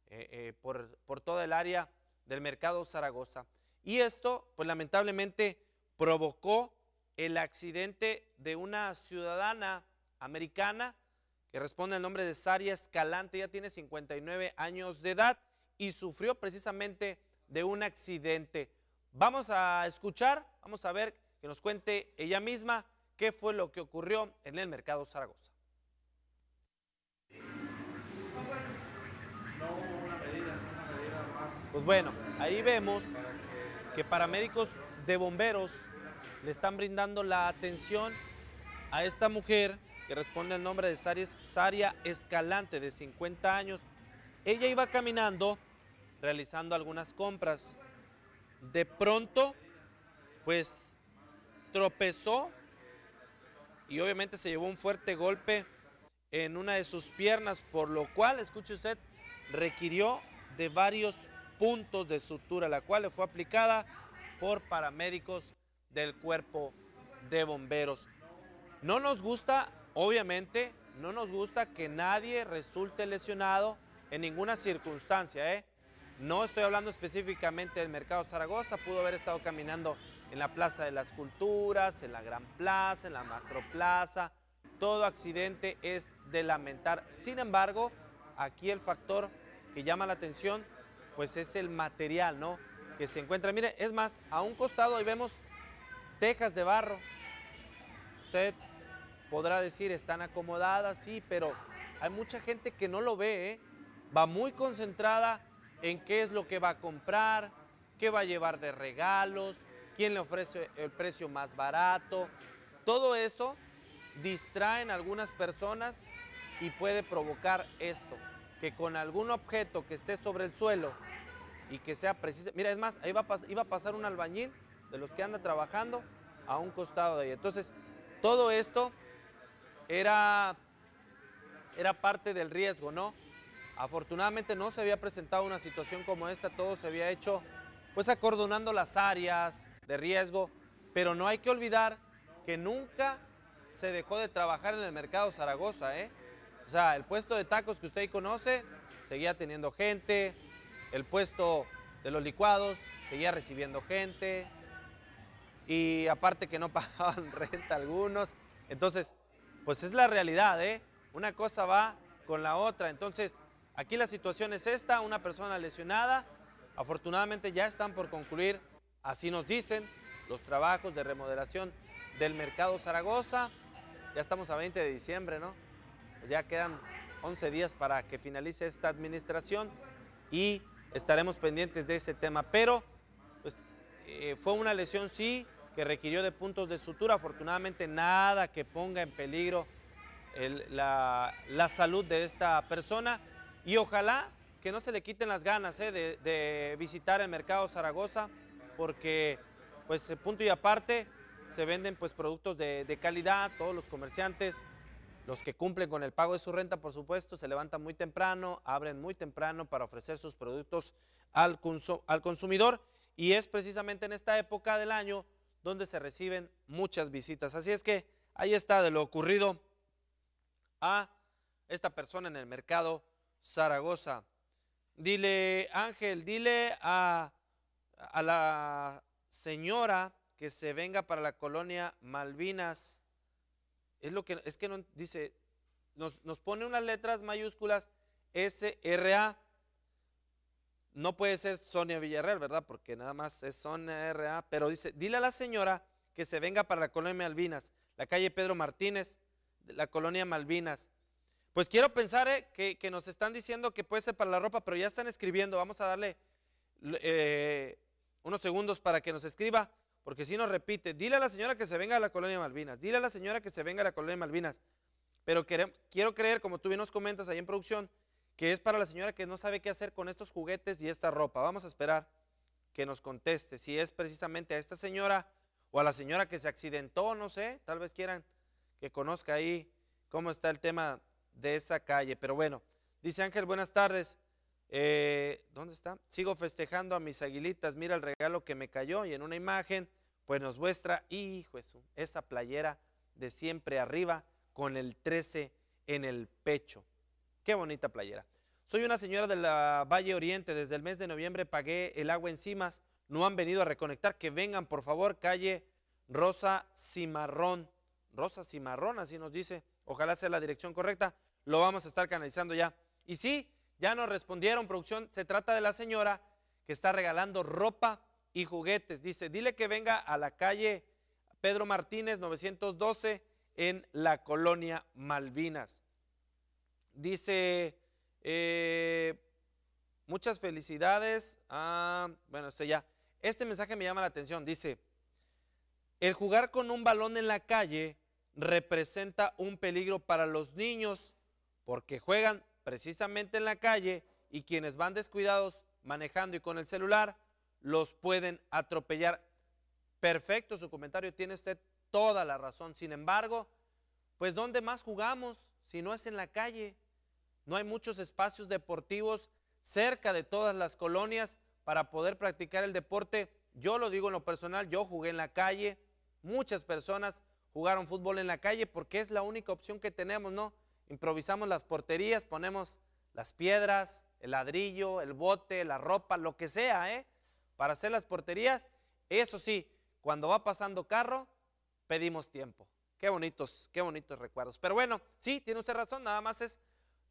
eh, eh, por, por toda el área del mercado Zaragoza. Y esto, pues lamentablemente, provocó el accidente de una ciudadana americana que responde al nombre de Saria Escalante, ya tiene 59 años de edad y sufrió precisamente de un accidente. Vamos a escuchar, vamos a ver que nos cuente ella misma qué fue lo que ocurrió en el mercado Zaragoza. Pues bueno, ahí vemos que paramédicos de bomberos le están brindando la atención a esta mujer que responde al nombre de Saria Escalante, de 50 años. Ella iba caminando realizando algunas compras. De pronto, pues tropezó y obviamente se llevó un fuerte golpe en una de sus piernas, por lo cual, escuche usted, requirió de varios puntos de sutura, la cual fue aplicada por paramédicos del cuerpo de bomberos. No nos gusta, obviamente, no nos gusta que nadie resulte lesionado en ninguna circunstancia. ¿eh? No estoy hablando específicamente del mercado Zaragoza, pudo haber estado caminando en la Plaza de las Culturas, en la Gran Plaza, en la Macroplaza. Todo accidente es de lamentar. Sin embargo, aquí el factor que llama la atención pues es el material, ¿no? Que se encuentra. Mire, es más, a un costado ahí vemos tejas de barro. Usted podrá decir, están acomodadas, sí, pero hay mucha gente que no lo ve, ¿eh? va muy concentrada en qué es lo que va a comprar, qué va a llevar de regalos, quién le ofrece el precio más barato. Todo eso distrae a algunas personas y puede provocar esto que con algún objeto que esté sobre el suelo y que sea preciso. Mira, es más, ahí iba a pasar un albañil de los que anda trabajando a un costado de ahí. Entonces, todo esto era, era parte del riesgo, ¿no? Afortunadamente no se había presentado una situación como esta, todo se había hecho pues acordonando las áreas de riesgo, pero no hay que olvidar que nunca se dejó de trabajar en el mercado Zaragoza, ¿eh? O sea, el puesto de tacos que usted conoce seguía teniendo gente, el puesto de los licuados seguía recibiendo gente y aparte que no pagaban renta algunos. Entonces, pues es la realidad, ¿eh? Una cosa va con la otra. Entonces, aquí la situación es esta, una persona lesionada, afortunadamente ya están por concluir, así nos dicen, los trabajos de remodelación del mercado Zaragoza. Ya estamos a 20 de diciembre, ¿no? Ya quedan 11 días para que finalice esta administración y estaremos pendientes de ese tema. Pero pues, eh, fue una lesión, sí, que requirió de puntos de sutura. Afortunadamente nada que ponga en peligro la, salud de esta persona y ojalá que no se le quiten las ganas eh, de, visitar el mercado Zaragoza porque pues eh, punto y aparte se venden pues productos de calidad, todos los comerciantes los que cumplen con el pago de su renta, por supuesto, se levantan muy temprano, abren muy temprano para ofrecer sus productos al, al consumidor y es precisamente en esta época del año donde se reciben muchas visitas. Así es que ahí está de lo ocurrido a esta persona en el mercado Zaragoza. Dile, Ángel, dile a, a la señora que se venga para la colonia Malvinas es lo que es que no, dice, nos, pone unas letras mayúsculas SRA. No puede ser Sonia Villarreal, ¿verdad? Porque nada más es Sonia RA. Pero dice, dile a la señora que se venga para la colonia Malvinas, la calle Pedro Martínez, la colonia Malvinas. Pues quiero pensar eh, que, nos están diciendo que puede ser para la ropa, pero ya están escribiendo. Vamos a darle eh, unos segundos para que nos escriba porque si nos repite, dile a la señora que se venga a la colonia Malvinas, dile a la señora que se venga a la colonia Malvinas, pero quiero creer, como tú bien nos comentas ahí en producción, que es para la señora que no sabe qué hacer con estos juguetes y esta ropa. Vamos a esperar que nos conteste si es precisamente a esta señora o a la señora que se accidentó, no sé, tal vez quieran que conozca ahí cómo está el tema de esa calle. Pero bueno, dice Ángel, buenas tardes. Eh, ¿Dónde está? Sigo festejando a mis aguilitas. Mira el regalo que me cayó y en una imagen, pues nos muestra, hijo Jesús, esa playera de siempre arriba con el 13 en el pecho. Qué bonita playera. Soy una señora de la Valle Oriente. Desde el mes de noviembre pagué el agua en No han venido a reconectar. Que vengan, por favor, calle Rosa Cimarrón. Rosa Cimarrón, así nos dice. Ojalá sea la dirección correcta. Lo vamos a estar canalizando ya. Y sí, ya nos respondieron, producción, se trata de la señora que está regalando ropa y juguetes. Dice, dile que venga a la calle Pedro Martínez 912 en la colonia Malvinas. Dice, eh, muchas felicidades. Ah, bueno, este ya. Este mensaje me llama la atención. Dice, el jugar con un balón en la calle representa un peligro para los niños porque juegan precisamente en la calle y quienes van descuidados manejando y con el celular los pueden atropellar. Perfecto, su comentario tiene usted toda la razón. Sin embargo, pues ¿dónde más jugamos si no es en la calle? No hay muchos espacios deportivos cerca de todas las colonias para poder practicar el deporte. Yo lo digo en lo personal, yo jugué en la calle, muchas personas jugaron fútbol en la calle porque es la única opción que tenemos, ¿no? improvisamos las porterías, ponemos las piedras, el ladrillo, el bote, la ropa, lo que sea, ¿eh? Para hacer las porterías. Eso sí, cuando va pasando carro, pedimos tiempo. Qué bonitos, qué bonitos recuerdos. Pero bueno, sí, tiene usted razón, nada más es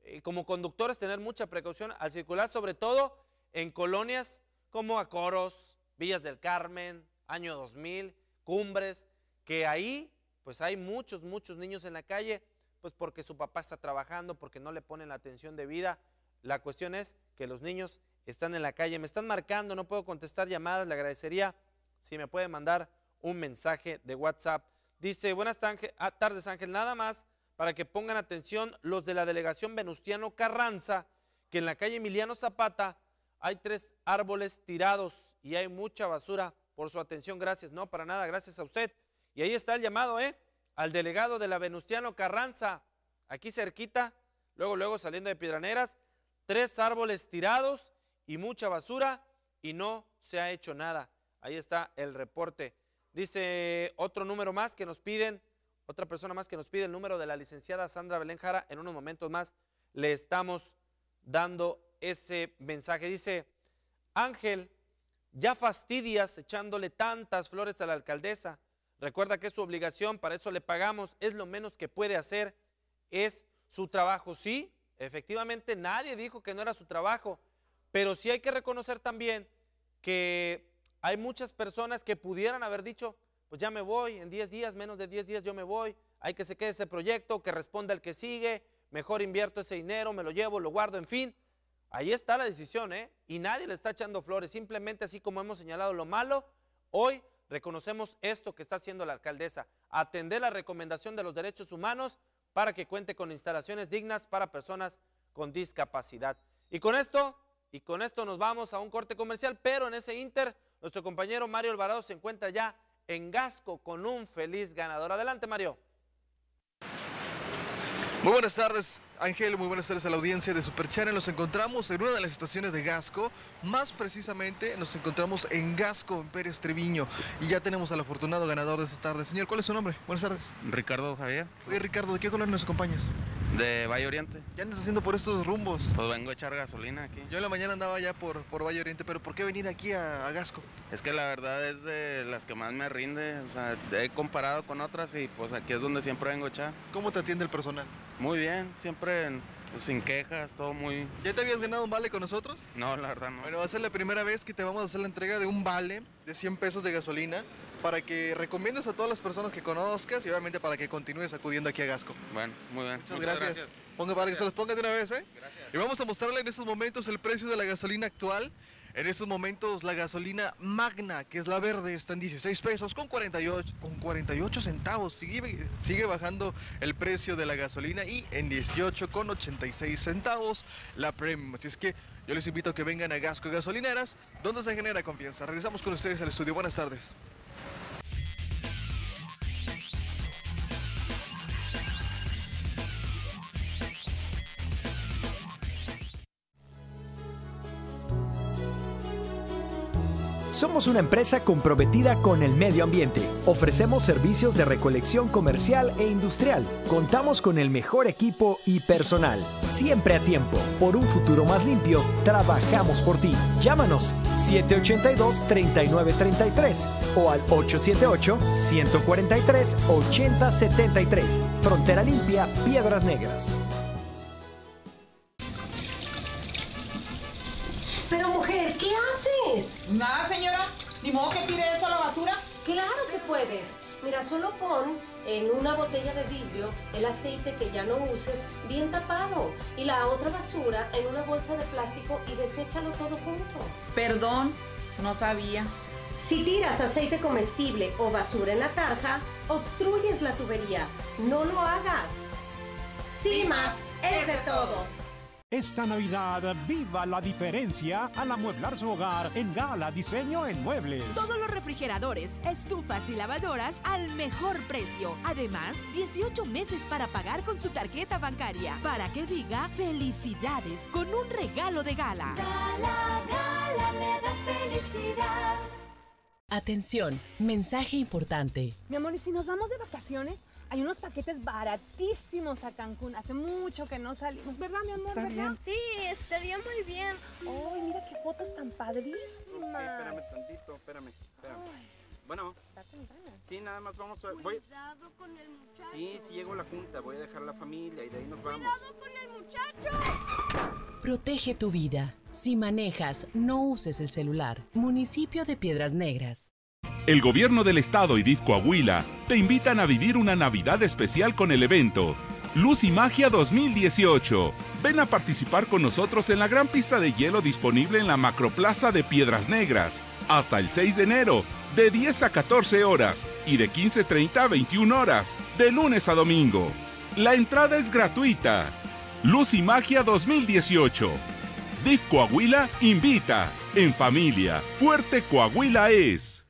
eh, como conductores tener mucha precaución al circular, sobre todo en colonias como Acoros, Villas del Carmen, Año 2000, Cumbres, que ahí pues hay muchos, muchos niños en la calle pues porque su papá está trabajando, porque no le ponen la atención debida. La cuestión es que los niños están en la calle. Me están marcando, no puedo contestar llamadas. Le agradecería si me puede mandar un mensaje de WhatsApp. Dice, buenas ah, tardes Ángel, nada más para que pongan atención los de la delegación Venustiano Carranza, que en la calle Emiliano Zapata hay tres árboles tirados y hay mucha basura. Por su atención, gracias. No, para nada, gracias a usted. Y ahí está el llamado, ¿eh? al delegado de la Venustiano Carranza, aquí cerquita, luego, luego saliendo de Piedraneras, tres árboles tirados y mucha basura y no se ha hecho nada. Ahí está el reporte. Dice otro número más que nos piden, otra persona más que nos pide el número de la licenciada Sandra Belén Jara. En unos momentos más le estamos dando ese mensaje. Dice, Ángel, ya fastidias echándole tantas flores a la alcaldesa. Recuerda que es su obligación, para eso le pagamos, es lo menos que puede hacer, es su trabajo. Sí, efectivamente nadie dijo que no era su trabajo, pero sí hay que reconocer también que hay muchas personas que pudieran haber dicho, pues ya me voy, en 10 días, menos de 10 días yo me voy, hay que se quede ese proyecto, que responda el que sigue, mejor invierto ese dinero, me lo llevo, lo guardo, en fin. Ahí está la decisión, ¿eh? Y nadie le está echando flores, simplemente así como hemos señalado lo malo, hoy Reconocemos esto que está haciendo la alcaldesa, atender la recomendación de los derechos humanos para que cuente con instalaciones dignas para personas con discapacidad. Y con esto, y con esto nos vamos a un corte comercial, pero en ese inter, nuestro compañero Mario Alvarado se encuentra ya en Gasco con un feliz ganador. Adelante, Mario. Muy buenas tardes, Ángel. Muy buenas tardes a la audiencia de Super Nos encontramos en una de las estaciones de Gasco. Más precisamente, nos encontramos en Gasco, en Pérez Treviño. Y ya tenemos al afortunado ganador de esta tarde. Señor, ¿cuál es su nombre? Buenas tardes. Ricardo Javier. Oye, Ricardo, ¿de qué color nos acompañas? De Valle Oriente. Ya andas haciendo por estos rumbos? Pues vengo a echar gasolina aquí. Yo en la mañana andaba ya por, por Valle Oriente, pero ¿por qué venir aquí a, Gasco? Es que la verdad es de las que más me rinde, o sea, he comparado con otras y pues aquí es donde siempre vengo a echar. ¿Cómo te atiende el personal? Muy bien, siempre sin quejas, todo muy... ¿Ya te habías ganado un vale con nosotros? No, la verdad no. Bueno, va a ser la primera vez que te vamos a hacer la entrega de un vale de 100 pesos de gasolina para que recomiendes a todas las personas que conozcas y obviamente para que continúes acudiendo aquí a Gasco. Bueno, muy bien. Muchas, gracias. para que se los ponga de una vez, ¿eh? Gracias. Y vamos a mostrarle en estos momentos el precio de la gasolina actual. En estos momentos la gasolina magna, que es la verde, está en 16 pesos con 48, centavos. Sigue, bajando el precio de la gasolina y en 18 con 86 centavos la premium. Así es que yo les invito a que vengan a Gasco Gasolineras, donde se genera confianza. Regresamos con ustedes al estudio. Buenas tardes. Somos una empresa comprometida con el medio ambiente. Ofrecemos servicios de recolección comercial e industrial. Contamos con el mejor equipo y personal. Siempre a tiempo. Por un futuro más limpio, trabajamos por ti. Llámanos 782-3933 o al 878-143-8073. Frontera Limpia, Piedras Negras. Pero mujer, ¿qué haces? Nada, señora. Ni modo que tire esto a la basura. Claro que puedes. Mira, solo pon en una botella de vidrio el aceite que ya no uses bien tapado y la otra basura en una bolsa de plástico y deséchalo todo junto. Perdón, no sabía. Si tiras aceite comestible o basura en la tarja, obstruyes la tubería. No lo hagas. más, es de todos. Esta Navidad, viva la diferencia al amueblar su hogar en Gala Diseño en Muebles. Todos los refrigeradores, estufas y lavadoras al mejor precio. Además, 18 meses para pagar con su tarjeta bancaria. Para que diga felicidades con un regalo de gala. Gala, gala le da felicidad. Atención, mensaje importante. Mi amor, ¿y si nos vamos de vacaciones? Hay unos paquetes baratísimos a Cancún. Hace mucho que no salimos, ¿verdad, mi amor? Está ¿verdad? Bien. Sí, estaría muy bien. ¡Ay, mira qué fotos tan padrísimas! Eh, espérame tantito, espérame, espérame. Bueno. sí, nada más vamos a... Cuidado con el muchacho. Sí, sí llego a la junta, voy a dejar a la familia y de ahí nos vamos. ¡Cuidado con el muchacho! Protege tu vida. Si manejas, no uses el celular. Municipio de Piedras Negras. El gobierno del estado y DIF Coahuila te invitan a vivir una Navidad especial con el evento Luz y Magia 2018. Ven a participar con nosotros en la gran pista de hielo disponible en la Macroplaza de Piedras Negras hasta el 6 de enero, de 10 a 14 horas y de 15.30 a 21 horas, de lunes a domingo. La entrada es gratuita. Luz y Magia 2018. DIF Coahuila invita. En familia, Fuerte Coahuila es.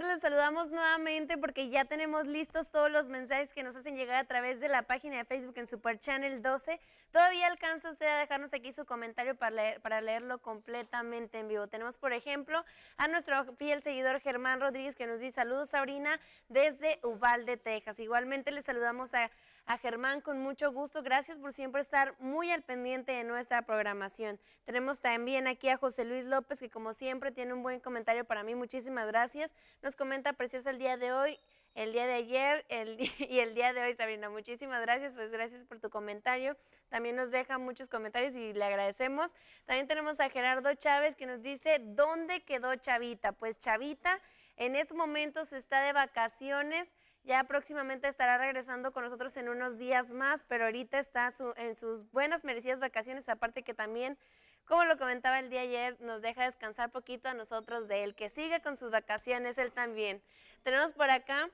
les saludamos nuevamente porque ya tenemos listos todos los mensajes que nos hacen llegar a través de la página de Facebook en Super Channel 12. Todavía alcanza usted a dejarnos aquí su comentario para, para leerlo completamente en vivo. Tenemos, por ejemplo, a nuestro fiel seguidor Germán Rodríguez que nos dice saludos, Sabrina, desde Uvalde, Texas. Igualmente les saludamos a a Germán con mucho gusto. Gracias por siempre estar muy al pendiente de nuestra programación. Tenemos también aquí a José Luis López, que como siempre tiene un buen comentario para mí. Muchísimas gracias. Nos comenta preciosa el día de hoy el día de ayer y el día de hoy, Sabrina. Muchísimas gracias, pues gracias por tu comentario. También nos deja muchos comentarios y le agradecemos. También tenemos a Gerardo Chávez que nos dice, ¿dónde quedó Chavita? Pues Chavita en ese momentos está de vacaciones ya próximamente estará regresando con nosotros en unos días más, pero ahorita está en sus buenas merecidas vacaciones, aparte que también, como lo comentaba el día ayer, nos deja descansar poquito a nosotros de él, que sigue con sus vacaciones él también. Tenemos por acá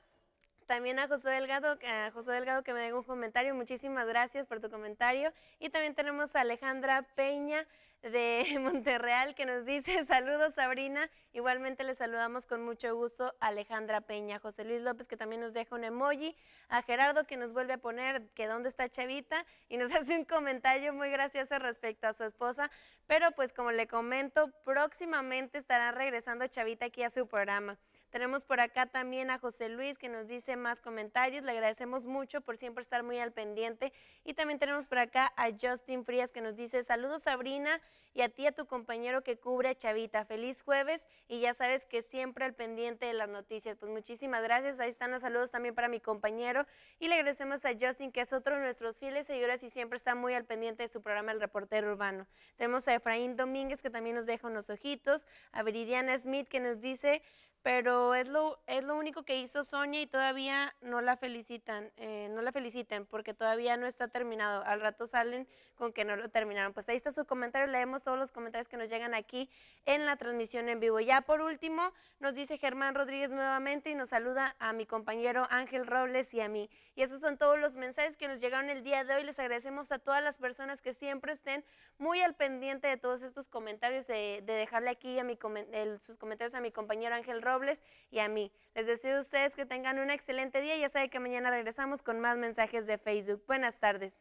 también a José Delgado, a José Delgado que me dejó un comentario, muchísimas gracias por tu comentario. Y también tenemos a Alejandra Peña de Monterreal que nos dice saludos Sabrina, igualmente le saludamos con mucho gusto a Alejandra Peña, José Luis López que también nos deja un emoji, a Gerardo que nos vuelve a poner que dónde está Chavita y nos hace un comentario muy gracioso respecto a su esposa, pero pues como le comento, próximamente estará regresando Chavita aquí a su programa. Tenemos por acá también a José Luis que nos dice más comentarios. Le agradecemos mucho por siempre estar muy al pendiente. Y también tenemos por acá a Justin Frías que nos dice saludos Sabrina y a ti a tu compañero que cubre a Chavita. Feliz jueves y ya sabes que siempre al pendiente de las noticias. Pues muchísimas gracias. Ahí están los saludos también para mi compañero. Y le agradecemos a Justin que es otro de nuestros fieles seguidores y siempre está muy al pendiente de su programa El Reportero Urbano. Tenemos a Efraín Domínguez que también nos deja unos ojitos. A Viridiana Smith que nos dice pero es lo, es lo único que hizo Sonia y todavía no la felicitan, eh, no la felicitan porque todavía no está terminado. Al rato salen con que no lo terminaron. Pues ahí está su comentario, leemos todos los comentarios que nos llegan aquí en la transmisión en vivo. Ya por último, nos dice Germán Rodríguez nuevamente y nos saluda a mi compañero Ángel Robles y a mí. Y esos son todos los mensajes que nos llegaron el día de hoy. Les agradecemos a todas las personas que siempre estén muy al pendiente de todos estos comentarios, de, dejarle aquí a mi, sus comentarios a mi compañero Ángel Robles Robles y a mí. Les deseo a ustedes que tengan un excelente día. Ya saben que mañana regresamos con más mensajes de Facebook. Buenas tardes.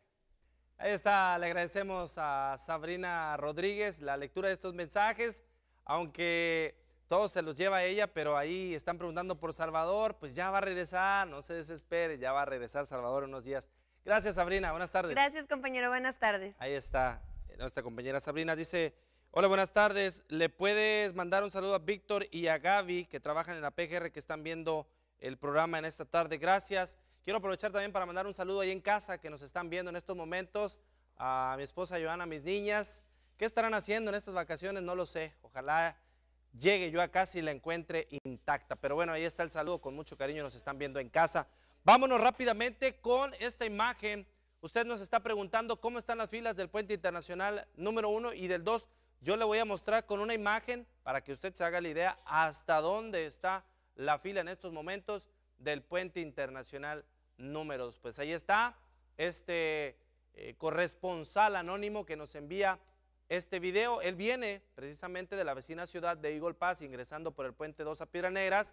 Ahí está, le agradecemos a Sabrina Rodríguez la lectura de estos mensajes, aunque todos se los lleva ella, pero ahí están preguntando por Salvador, pues ya va a regresar, no se desespere, ya va a regresar Salvador en unos días. Gracias Sabrina, buenas tardes. Gracias compañero, buenas tardes. Ahí está, nuestra compañera Sabrina dice... Hola, buenas tardes. Le puedes mandar un saludo a Víctor y a Gaby que trabajan en la PGR que están viendo el programa en esta tarde. Gracias. Quiero aprovechar también para mandar un saludo ahí en casa que nos están viendo en estos momentos a mi esposa Joana, mis niñas. ¿Qué estarán haciendo en estas vacaciones? No lo sé. Ojalá llegue yo a casa y la encuentre intacta. Pero bueno, ahí está el saludo con mucho cariño. Nos están viendo en casa. Vámonos rápidamente con esta imagen. Usted nos está preguntando cómo están las filas del puente internacional número uno y del 2. Yo le voy a mostrar con una imagen para que usted se haga la idea hasta dónde está la fila en estos momentos del puente internacional número Pues ahí está este eh, corresponsal anónimo que nos envía este video. Él viene precisamente de la vecina ciudad de Eagle Pass, ingresando por el puente 2 a Piedra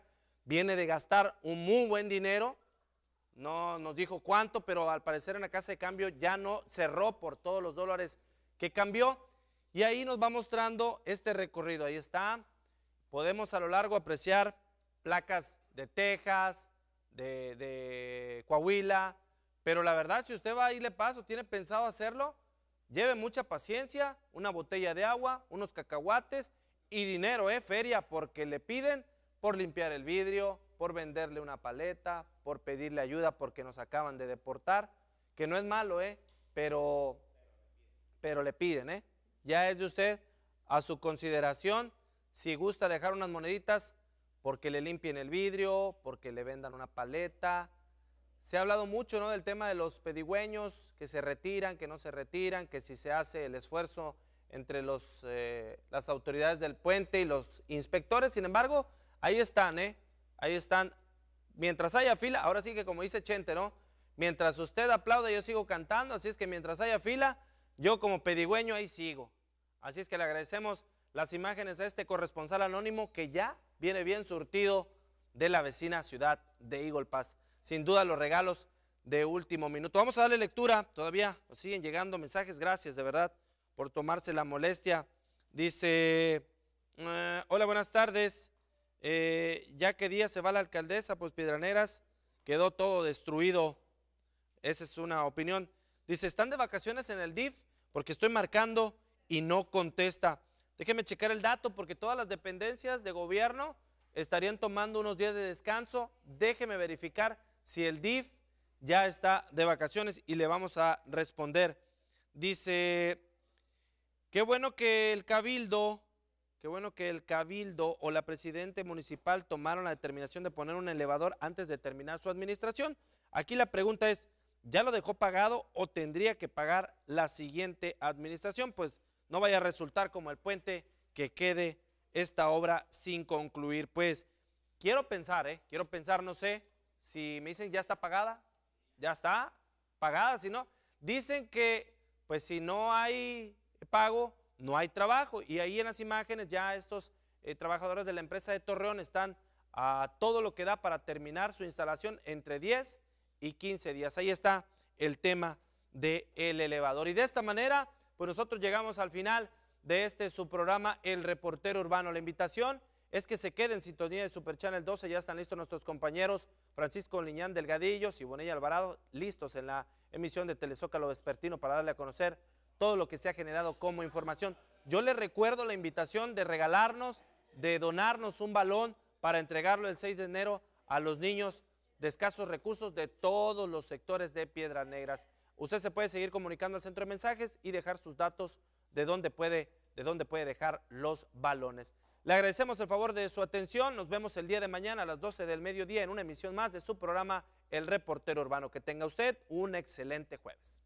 Viene de gastar un muy buen dinero. No nos dijo cuánto, pero al parecer en la casa de cambio ya no cerró por todos los dólares que cambió. Y ahí nos va mostrando este recorrido. Ahí está. Podemos a lo largo apreciar placas de Texas, de, Coahuila. Pero la verdad, si usted va a le paso, tiene pensado hacerlo, lleve mucha paciencia, una botella de agua, unos cacahuates y dinero, ¿eh? Feria, porque le piden por limpiar el vidrio, por venderle una paleta, por pedirle ayuda porque nos acaban de deportar, que no es malo, ¿eh? Pero, pero le piden, ¿eh? Ya es de usted a su consideración si gusta dejar unas moneditas porque le limpien el vidrio, porque le vendan una paleta. Se ha hablado mucho ¿no? del tema de los pedigüeños que se retiran, que no se retiran, que si se hace el esfuerzo entre los, eh, las autoridades del puente y los inspectores. Sin embargo, ahí están, ¿eh? ahí están. Mientras haya fila, ahora sí que como dice Chente, ¿no? Mientras usted aplaude, yo sigo cantando, así es que mientras haya fila, yo como pedigüeño ahí sigo. Así es que le agradecemos las imágenes a este corresponsal anónimo que ya viene bien surtido de la vecina ciudad de Eagle Pass. Sin duda los regalos de último minuto. Vamos a darle lectura, todavía siguen llegando mensajes, gracias de verdad por tomarse la molestia. Dice, eh, hola, buenas tardes, eh, ya que día se va la alcaldesa, pues Piedraneras quedó todo destruido. Esa es una opinión. Dice, ¿están de vacaciones en el DIF? Porque estoy marcando y no contesta. Déjeme checar el dato porque todas las dependencias de gobierno estarían tomando unos días de descanso. Déjeme verificar si el DIF ya está de vacaciones y le vamos a responder. Dice, qué bueno que el cabildo, qué bueno que el cabildo o la presidente municipal tomaron la determinación de poner un elevador antes de terminar su administración. Aquí la pregunta es, ya lo dejó pagado o tendría que pagar la siguiente administración, pues no vaya a resultar como el puente que quede esta obra sin concluir. Pues quiero pensar, ¿eh? quiero pensar, no sé, si me dicen ya está pagada, ya está pagada, si no, dicen que pues si no hay pago, no hay trabajo. Y ahí en las imágenes ya estos eh, trabajadores de la empresa de Torreón están a todo lo que da para terminar su instalación entre 10 y 15 días. Ahí está el tema del elevador. Y de esta manera, pues nosotros llegamos al final de este su programa, El Reportero Urbano. La invitación es que se quede en sintonía de Super Channel 12. Ya están listos nuestros compañeros Francisco Liñán Delgadillo, Sibonella Alvarado, listos en la emisión de Telezócalo Vespertino para darle a conocer todo lo que se ha generado como información. Yo les recuerdo la invitación de regalarnos, de donarnos un balón para entregarlo el 6 de enero a los niños de escasos recursos de todos los sectores de Piedras Negras. Usted se puede seguir comunicando al centro de mensajes y dejar sus datos de dónde puede, de dónde puede dejar los balones. Le agradecemos el favor de su atención. Nos vemos el día de mañana a las 12 del mediodía en una emisión más de su programa El Reportero Urbano. Que tenga usted un excelente jueves.